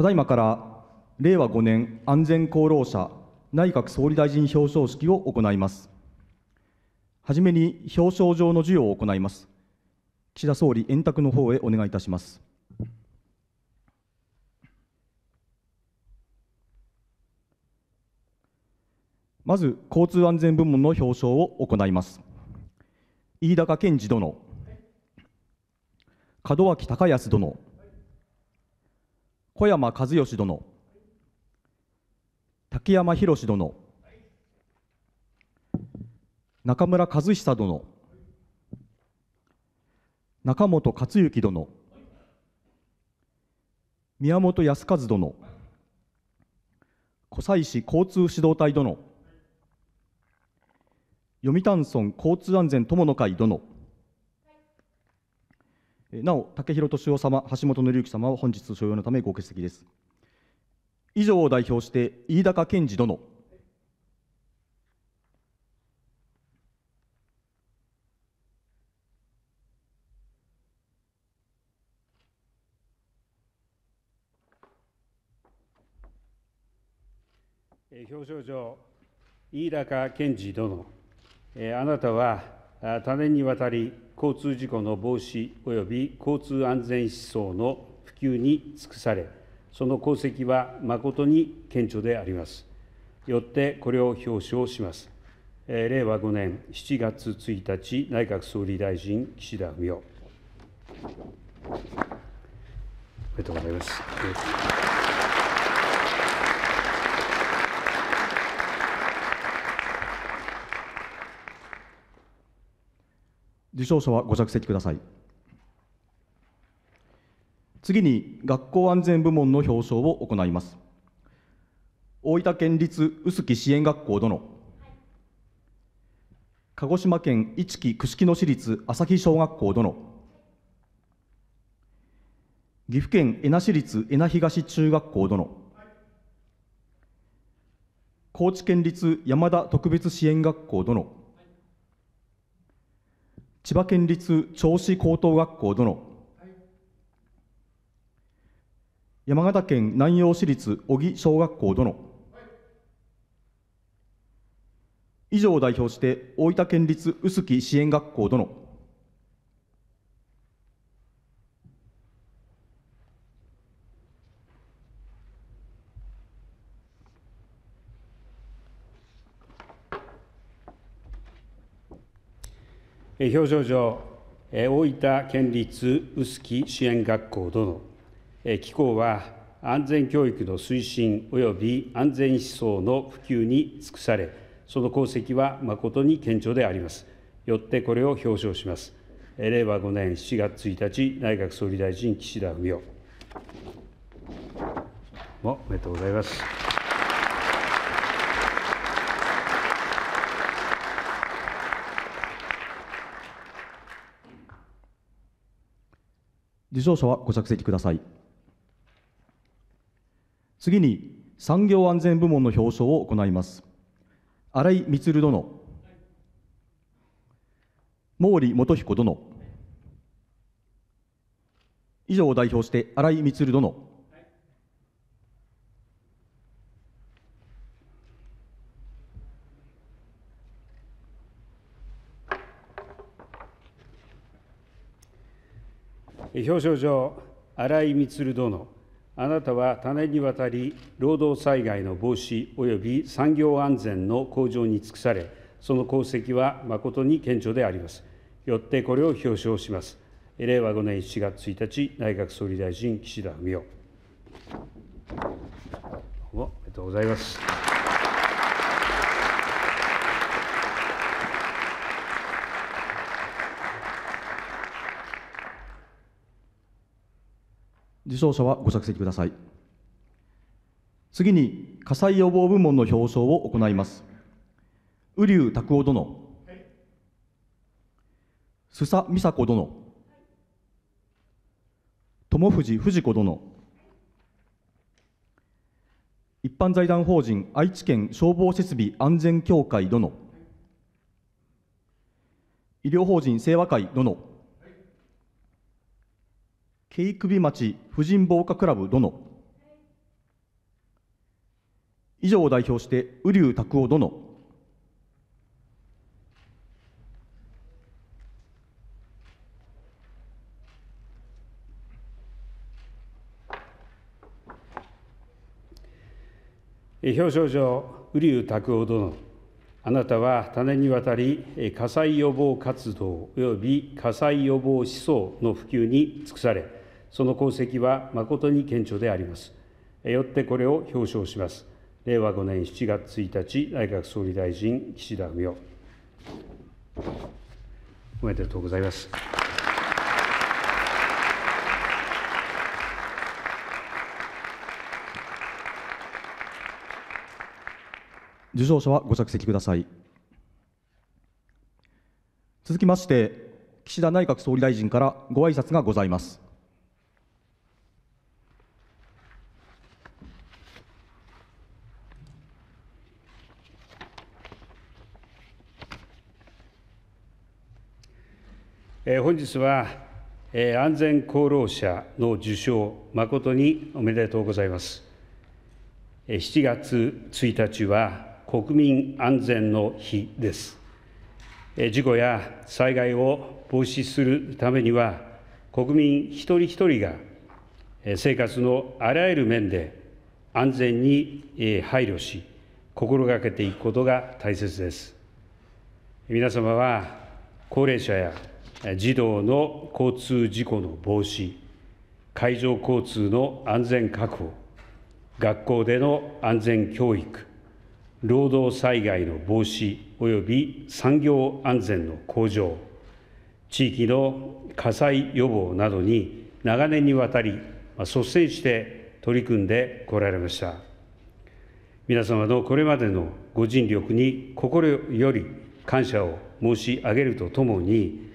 ただいまから令和5年安全功労者内閣総理大臣表彰式を行います。はじめに表彰状の授与を行います。岸田総理、円卓の方へお願いいたします。まず、交通安全部門の表彰を行います。飯高健次殿、門脇隆康殿、小山和義殿竹山宏殿中村和久殿中本克行殿宮本康和殿湖西市交通指導隊殿読谷村交通安全友の会殿なお、竹広敏夫様、橋本紀之様は本日所要のためご欠席です。以上を代表して、飯高健二殿。表彰状、飯高健二殿、えあなたは多年にわたり交通事故の防止及び交通安全思想の普及に尽くされ、その功績は誠に顕著であります。よってこれを表彰します。令和5年7月1日、内閣総理大臣、岸田文雄。おめでとうございます。受賞者はご着席ください。次に学校安全部門の表彰を行います。大分県立臼杵支援学校殿、鹿児島県一木串木野市立朝日小学校殿、岐阜県恵那市立恵那東中学校殿、高知県立山田特別支援学校殿、千葉県立銚子高等学校殿、はい、山形県南陽市立小木小学校殿、はい、以上を代表して大分県立臼杵支援学校殿表彰状、大分県立臼杵支援学校殿、機構は安全教育の推進及び安全思想の普及に尽くされ、その功績は誠に顕著であります。よってこれを表彰します。令和5年7月1日、内閣総理大臣、岸田文雄。もおめでとうございます。受賞者はご着席ください。次に、産業安全部門の表彰を行います。新井満殿、毛利元彦殿、以上を代表して新井満殿表彰状、荒井満殿、あなたは多年にわたり労働災害の防止及び産業安全の向上に尽くされ、その功績は誠に顕著であります。よってこれを表彰します。令和5年7月1日、内閣総理大臣、岸田文雄。おめでとうございます。受賞者はご着席ください。次に、火災予防部門の表彰を行います。瓜生拓夫殿、須佐美佐子殿、友藤藤子殿、一般財団法人愛知県消防設備安全協会殿、医療法人清和会殿、毛首町婦人防火クラブ殿以上を代表して瓜生拓夫殿表彰状瓜生拓夫殿あなたは多年にわたり火災予防活動及び火災予防思想の普及に尽くされその功績は誠に顕著であります。よってこれを表彰します。令和5年7月1日、内閣総理大臣、岸田文雄。おめでとうございます。受賞者はご着席ください。続きまして、岸田内閣総理大臣からご挨拶がございます。本日は安全功労者の受賞、誠におめでとうございます。7月1日は国民安全の日です。事故や災害を防止するためには、国民一人一人が生活のあらゆる面で安全に配慮し、心がけていくことが大切です。皆様は高齢者や児童の交通事故の防止、海上交通の安全確保、学校での安全教育、労働災害の防止及び産業安全の向上、地域の火災予防などに長年にわたり率先して取り組んでこられました。皆様のこれまでのご尽力に心より感謝を申し上げるとともに、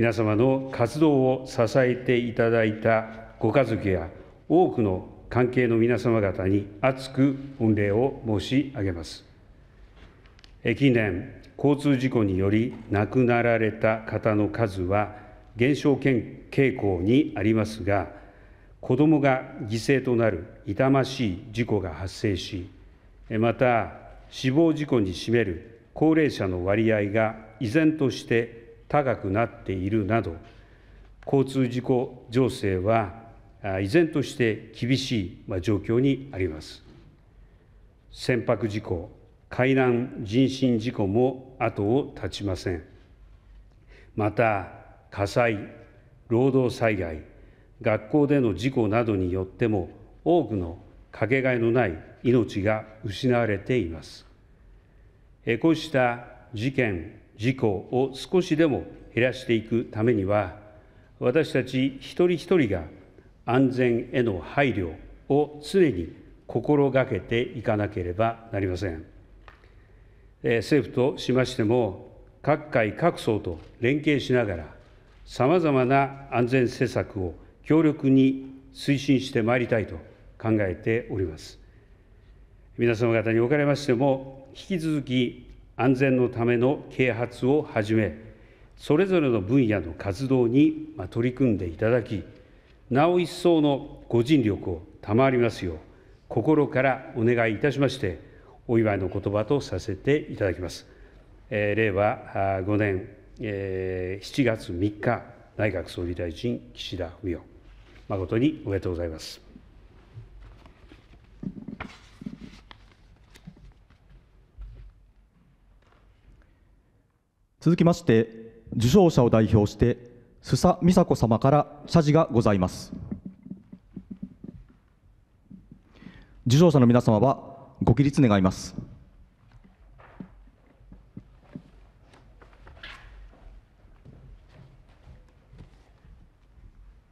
皆様の活動を支えていただいたご家族や多くの関係の皆様方に厚く御礼を申し上げます。近年、交通事故により亡くなられた方の数は減少傾向にありますが、子どもが犠牲となる痛ましい事故が発生し、また死亡事故に占める高齢者の割合が依然として高くなっているなど交通事故情勢は依然として厳しい状況にあります船舶事故海難人身事故も後を絶ちませんまた火災労働災害学校での事故などによっても多くのかけがえのない命が失われていますこうした事件事故を少しでも減らしていくためには私たち一人一人が安全への配慮を常に心がけていかなければなりません政府としましても各界各層と連携しながらさまざまな安全施策を強力に推進してまいりたいと考えております皆様方におかれましても引き続き安全のための啓発をはじめそれぞれの分野の活動に取り組んでいただきなお一層のご尽力を賜りますよう心からお願いいたしましてお祝いの言葉とさせていただきます。えー、令和5年、えー、7月3日内閣総理大臣岸田文雄誠におめでとうございます。続きまして受賞者を代表して須佐美佐子様から謝辞がございます受賞者の皆様はご起立願います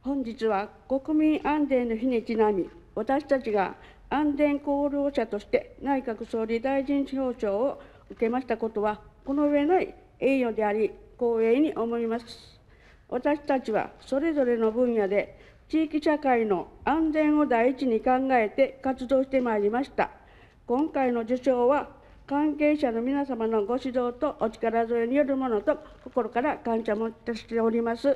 本日は国民安全の日にちなみ私たちが安全功労者として内閣総理大臣表彰を受けましたことはこの上ない栄誉であり光栄に思います私たちはそれぞれの分野で地域社会の安全を第一に考えて活動してまいりました今回の受賞は関係者の皆様のご指導とお力添えによるものと心から感謝もいたしております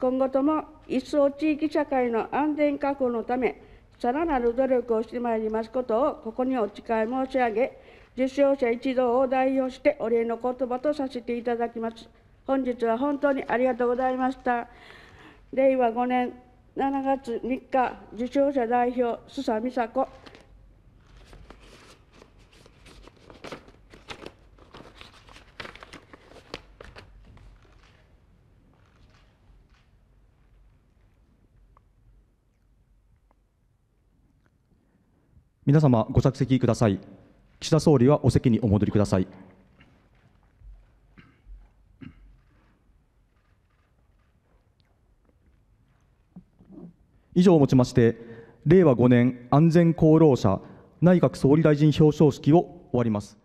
今後とも一層地域社会の安全確保のためさらなる努力をしてまいりますことをここにお誓い申し上げ受賞者一同を代表してお礼の言葉とさせていただきます。本日は本当にありがとうございました。令和5年7月3日、受賞者代表、須佐美佐子。皆様ご着席ください。岸田総理はお席にお戻りください。以上をもちまして、令和5年安全功労者内閣総理大臣表彰式を終わります。